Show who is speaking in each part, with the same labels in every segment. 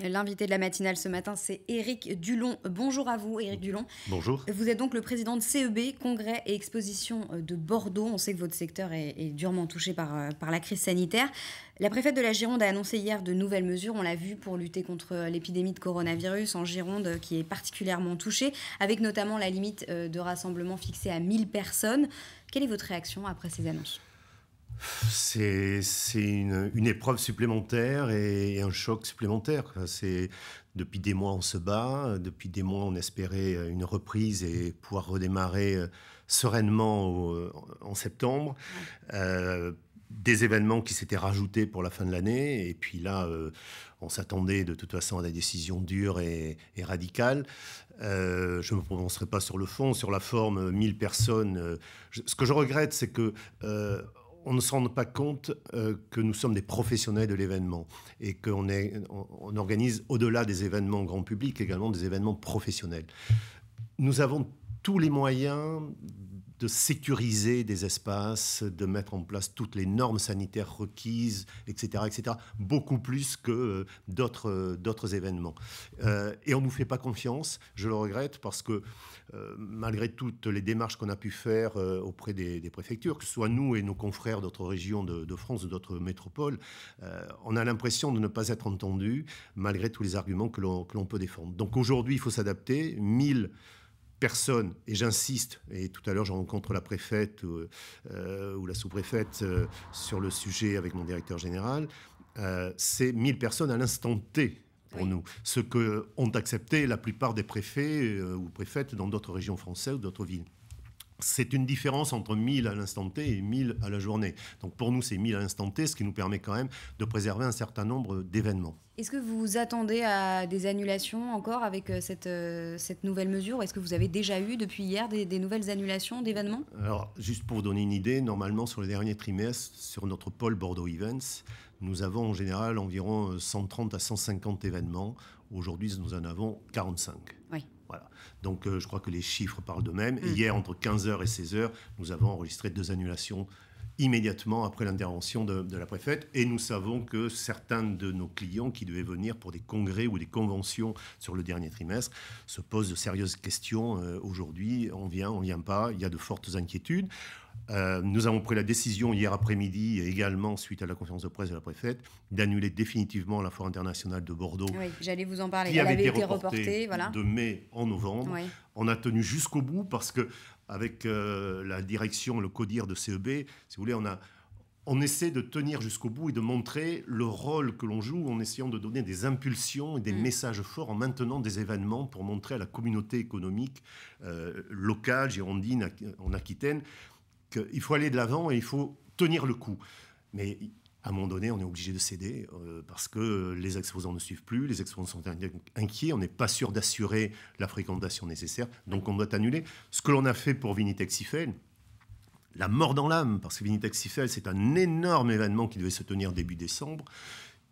Speaker 1: L'invité de la matinale ce matin, c'est Éric Dulon. Bonjour à vous, Éric Dulon. Bonjour. Vous êtes donc le président de CEB, Congrès et Exposition de Bordeaux. On sait que votre secteur est, durement touché par, euh, par la crise sanitaire. La préfète de la Gironde a annoncé hier de nouvelles mesures, on l'a vu, pour lutter contre euh, l'épidémie de coronavirus en Gironde, euh, qui est particulièrement touchée, avec notamment la limite de rassemblement fixée à 1000 personnes. Quelle est votre réaction après ces annonces
Speaker 2: c'est une, épreuve supplémentaire et, un choc supplémentaire. C'est depuis des mois on se bat, depuis des mois on espérait une reprise et pouvoir redémarrer euh, sereinement en septembre. Euh, des événements qui s'étaient rajoutés pour la fin de l'année. Et puis là, euh, on s'attendait de toute façon à des décisions dures et, radicales. je ne me prononcerai pas sur le fond, sur la forme, 1000 personnes. ce que je regrette, c'est que on ne se rend pas compte euh, que nous sommes des professionnels de l'événement et qu'on est, organise au-delà des événements grand public également des événements professionnels. Nous avons tous les moyens de sécuriser des espaces, de mettre en place toutes les normes sanitaires requises, etc., etc., beaucoup plus que euh, d'autres, euh, d'autres événements. Euh, et on ne nous fait pas confiance, je le regrette, parce que malgré toutes les démarches qu'on a pu faire auprès des, préfectures, que ce soit nous et nos confrères d'autres régions de, de France, d'autres métropoles, on a l'impression de ne pas être entendu, malgré tous les arguments que l'on, que l'on peut défendre. Donc aujourd'hui, il faut s'adapter. 1000 personne, et j'insiste, et tout à l'heure je rencontre la préfète ou, euh, la sous-préfète euh, sur le sujet avec mon directeur général, euh, c'est 1000 personnes à l'instant T pour nous, ce que ont accepté la plupart des préfets ou préfètes dans d'autres régions françaises ou d'autres villes c'est une différence entre 1000 à l'instant T et 1000 à la journée. Donc pour nous, c'est 1000 à l'instant T, ce qui nous permet quand même de préserver un certain nombre d'événements.
Speaker 1: Est-ce que vous attendez à des annulations encore avec euh, euh, cette, nouvelle mesure Est-ce que vous avez déjà eu depuis hier des, nouvelles annulations d'événements
Speaker 2: Alors, juste pour vous donner une idée, normalement sur le dernier trimestre, sur notre pôle Bordeaux Events, nous avons en général environ 130 euh, à 150 événements. Aujourd'hui, nous en avons 45. Oui. Voilà. Donc euh, je crois que les chiffres parlent d'eux-mêmes. Et mm. hier, entre 15h et 16h, nous avons enregistré deux annulations immédiatement après l'intervention de, la préfète. Et nous savons que certains de nos clients qui devaient venir pour des congrès ou des conventions sur le dernier trimestre se posent de sérieuses questions. Euh, aujourd'hui, on vient, on vient pas. Il y a de fortes inquiétudes. Euh, nous avons pris la décision hier après-midi, également suite à la conférence de presse de la préfète, d'annuler définitivement la Foire internationale de Bordeaux. Oui,
Speaker 1: j'allais vous en parler. Qui Elle avait, été, reportée, de
Speaker 2: mai en novembre. On a tenu jusqu'au bout parce que, avec euh, la direction, le CODIR de CEB, si vous voulez, on a, on essaie de tenir jusqu'au bout et de montrer le rôle que l'on joue en essayant de donner des impulsions et des mm. messages forts en maintenant des événements pour montrer à la communauté économique euh, locale, girondine, en Aquitaine, il faut aller de l'avant et il faut tenir le coup. Mais à un moment donné, on est obligé de céder euh, parce que les exposants ne suivent plus, les exposants sont inquiets, on n'est pas sûr d'assurer la fréquentation nécessaire, donc on doit annuler. Ce que l'on a fait pour Vinitex la mort dans l'âme, parce que Vinitex c'est un énorme événement qui devait se tenir début décembre,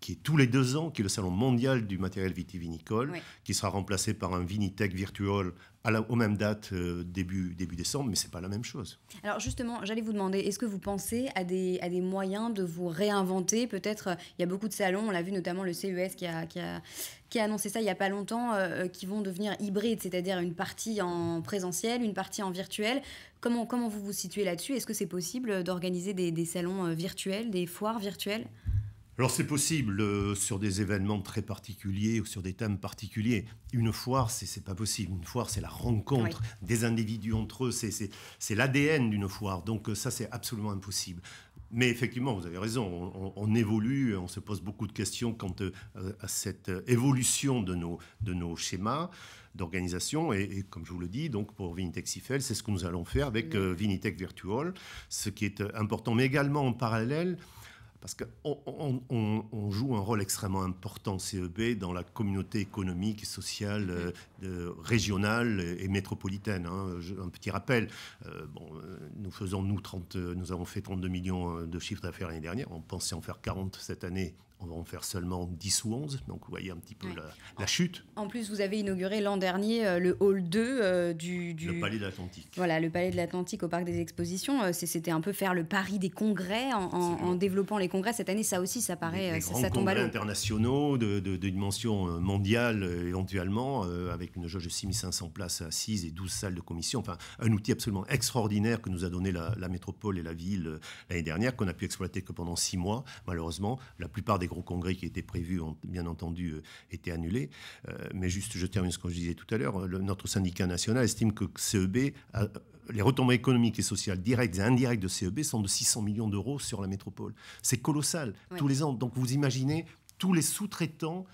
Speaker 2: qui est tous les deux ans, qui est le salon mondial du matériel vitivinicole, qui sera remplacé par un Vinitech virtuel à la, aux mêmes dates euh, début, début décembre, mais c'est pas la même chose.
Speaker 1: Alors justement, j'allais vous demander, est-ce que vous pensez à des, à des moyens de vous réinventer Peut-être, euh, il y a beaucoup de salons, on l'a vu notamment le CES qui a, qui a, qui a annoncé ça il n'y a pas longtemps, euh, qui vont devenir hybrides, c'est-à-dire une partie en présentiel, une partie en virtuel. Comment, comment vous vous situez là-dessus Est-ce que c'est possible d'organiser des, des salons virtuels, des foires virtuelles
Speaker 2: alors c'est possible euh, sur des événements très particuliers ou sur des thèmes particuliers. Une foire, c'est pas possible. Une foire, c'est la rencontre des individus entre eux. C'est l'ADN d'une foire. Donc euh, ça, c'est absolument impossible. Mais effectivement, vous avez raison, on, évolue, on se pose beaucoup de questions quant euh, à cette évolution de nos, de nos schémas d'organisation. Et, comme je vous le dis, donc pour Vinitech Sifel, c'est ce que nous allons faire avec Vinitec Vinitech Virtual, ce qui est important, mais également en parallèle parce qu'on on, joue un rôle extrêmement important, CEB, dans la communauté économique et sociale euh, régionale et métropolitaine. Hein. un petit rappel, euh, bon, euh, nous faisons, nous, 30, nous avons fait 32 millions de chiffres d'affaires l'année dernière, on pensait en faire 40 cette année on va en faire seulement 10 ou 11, donc vous voyez un petit peu la, chute.
Speaker 1: En plus, vous avez inauguré l'an dernier euh, le hall 2 euh, du,
Speaker 2: Le Palais de l'Atlantique.
Speaker 1: Voilà, le Palais de l'Atlantique au Parc des Expositions. Euh, c'était un peu faire le pari des congrès en, développant les congrès. Cette année, ça aussi, ça paraît... ça, tombe congrès
Speaker 2: internationaux de, de, dimension mondiale, éventuellement, avec une jauge de 6500 places assises et 12 salles de commission. Enfin, un outil absolument extraordinaire que nous a donné la, métropole et la ville l'année dernière, qu'on a pu exploiter que pendant 6 mois. Malheureusement, la plupart des les gros congrès qui étaient prévus ont bien entendu euh, été annulés. Euh, mais juste, je termine ce que je disais tout à l'heure, euh, notre syndicat national estime que CEB les retombées économiques et sociales directes et indirectes de CEB sont de 600 millions d'euros sur la métropole. C'est colossal, tous les ans. Donc vous imaginez tous les sous-traitants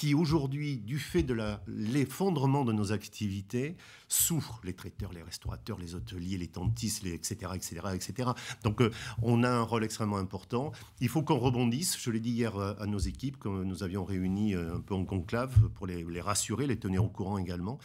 Speaker 2: qui aujourd'hui, du fait de l'effondrement de nos activités, souffrent les traiteurs, les restaurateurs, les hôteliers, les tentistes etc., etc., etc. Donc euh, on a un rôle extrêmement important. Il faut qu'on rebondisse. Je l'ai dit hier euh, à nos équipes que nous avions réuni euh, un peu en conclave pour les, rassurer, les tenir au courant également.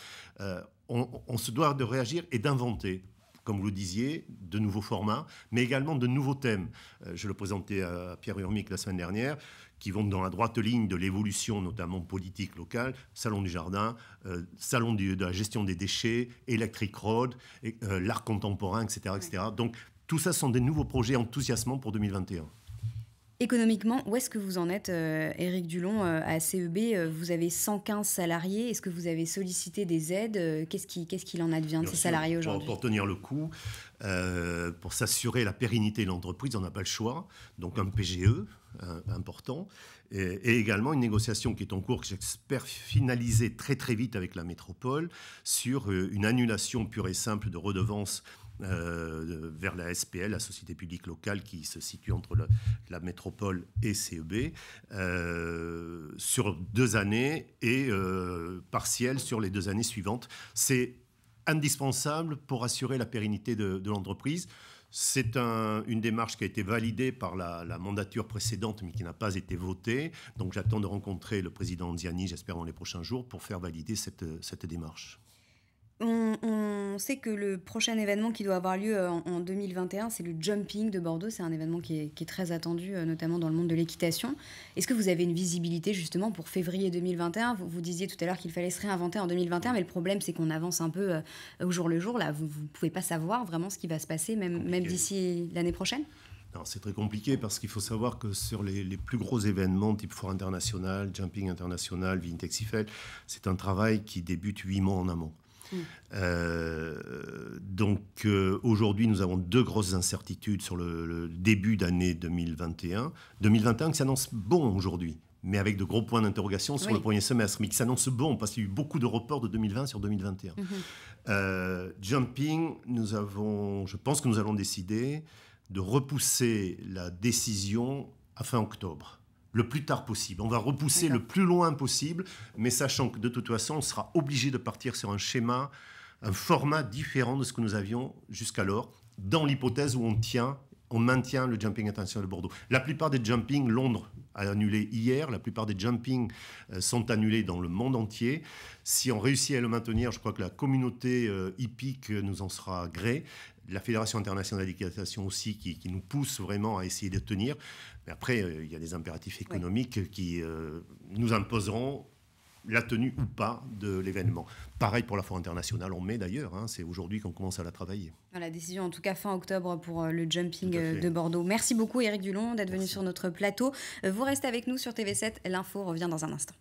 Speaker 2: on, se doit de réagir et d'inventer comme vous le disiez, de nouveaux formats, mais également de nouveaux thèmes. Euh, je le présentais à Pierre Urmic la semaine dernière, qui vont dans la droite ligne de l'évolution, notamment politique locale, Salon du jardin, euh, Salon de la gestion des déchets, Electric Road, euh, l'art contemporain, etc., etc. Donc tout ça sont des nouveaux projets enthousiasmants pour 2021.
Speaker 1: Économiquement, où est-ce que vous en êtes, euh, Éric Dulon, euh, à CEB euh, Vous avez 115 salariés. Est-ce que vous avez sollicité des aides Qu'est-ce qu'il en advient de ces salariés aujourd'hui pour,
Speaker 2: tenir le coup, pour s'assurer la pérennité de l'entreprise, on n'a pas le choix. Donc un PGE important et, également une négociation qui est en cours, que j'espère finaliser très très vite avec la métropole, sur une annulation pure et simple de redevances euh, vers la SPL, la société publique locale qui se situe entre la, métropole et CEB, euh, sur deux années et euh, partielle sur les deux années suivantes. C'est indispensable pour assurer la pérennité de, l'entreprise. C'est une démarche qui a été validée par la, mandature précédente, mais qui n'a pas été votée. Donc j'attends de rencontrer le président Ziani, j'espère, dans les prochains jours, pour faire valider cette démarche.
Speaker 1: On, sait que le prochain événement qui doit avoir lieu euh, en, 2021, c'est le jumping de Bordeaux. C'est un événement qui est, très attendu, euh, notamment dans le monde de l'équitation. Est-ce que vous avez une visibilité justement pour février 2021 vous, disiez tout à l'heure qu'il fallait se réinventer en 2021, mais le problème c'est qu'on avance un peu euh, au jour le jour. Là, vous ne pouvez pas savoir vraiment ce qui va se passer, même, d'ici l'année prochaine
Speaker 2: c'est très compliqué parce qu'il faut savoir que sur les, plus gros événements type Foire internationale, Jumping international, Vintexifel, c'est un travail qui débute huit mois en amont. Euh, donc euh, aujourd'hui, nous avons deux grosses incertitudes sur le, début d'année 2021. 2021 qui s'annonce bon aujourd'hui, mais avec de gros points d'interrogation sur le premier semestre, mais qui s'annonce bon parce qu'il y a eu beaucoup de reports de 2020 sur 2021. Mm-hmm. Euh, jumping, nous avons, je pense que nous allons décider de repousser la décision à fin octobre le plus tard possible. On va repousser le plus loin possible, mais sachant que de toute façon, on sera obligé de partir sur un schéma, un format différent de ce que nous avions jusqu'alors, dans l'hypothèse où on tient, on maintient le jumping international de Bordeaux. La plupart des jumpings, Londres a annulé hier, la plupart des jumpings euh, sont annulés dans le monde entier. Si on réussit à le maintenir, je crois que la communauté euh, hippique nous en sera gré, la Fédération internationale d'équitation aussi qui, nous pousse vraiment à essayer de tenir. Mais après, euh, il y a des impératifs économiques qui euh, nous imposeront la tenue ou pas de l'événement. Pareil pour la foire internationale, on met d'ailleurs, hein, c'est aujourd'hui qu'on commence à la travailler.
Speaker 1: La décision en tout cas fin octobre pour euh, le jumping de Bordeaux. Merci beaucoup Eric Dulon d'être venu sur notre plateau. Vous restez avec nous sur TV7, l'info revient dans un instant.